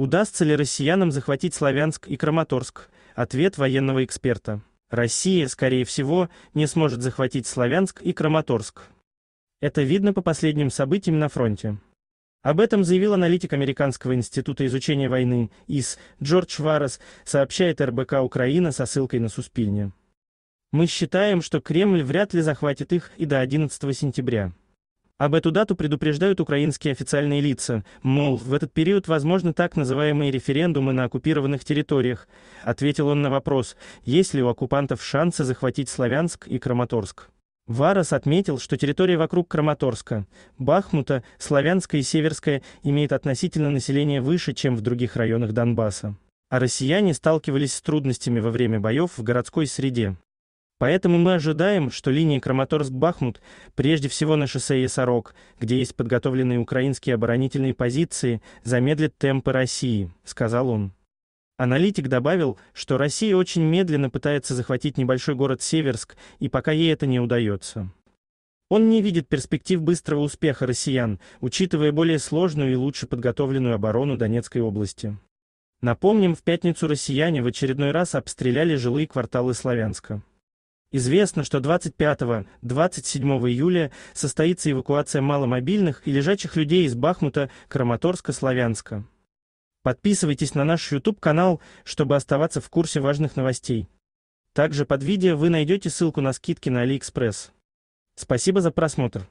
Удастся ли россиянам захватить Славянск и Краматорск? Ответ военного эксперта. Россия, скорее всего, не сможет захватить Славянск и Краматорск. Это видно по последним событиям на фронте. Об этом заявил аналитик Американского института изучения войны ИС Джордж Варес, сообщает РБК Украина со ссылкой на Суспильне. Мы считаем, что Кремль вряд ли захватит их и до 11 сентября. Об эту дату предупреждают украинские официальные лица, мол, в этот период возможны так называемые референдумы на оккупированных территориях. Ответил он на вопрос, есть ли у оккупантов шансы захватить Славянск и Краматорск. Варас отметил, что территория вокруг Краматорска, Бахмута, Славянска и Северская имеет относительно население выше, чем в других районах Донбасса. А россияне сталкивались с трудностями во время боев в городской среде. Поэтому мы ожидаем, что линии Краматорск-Бахмут, прежде всего на шоссе Ясорок, где есть подготовленные украинские оборонительные позиции, замедлят темпы России, сказал он. Аналитик добавил, что Россия очень медленно пытается захватить небольшой город Северск, и пока ей это не удается. Он не видит перспектив быстрого успеха россиян, учитывая более сложную и лучше подготовленную оборону Донецкой области. Напомним, в пятницу россияне в очередной раз обстреляли жилые кварталы Славянска. Известно, что 25-27 июля состоится эвакуация маломобильных и лежачих людей из Бахмута, Краматорска, Славянска. Подписывайтесь на наш YouTube-канал, чтобы оставаться в курсе важных новостей. Также под видео вы найдете ссылку на скидки на AliExpress. Спасибо за просмотр.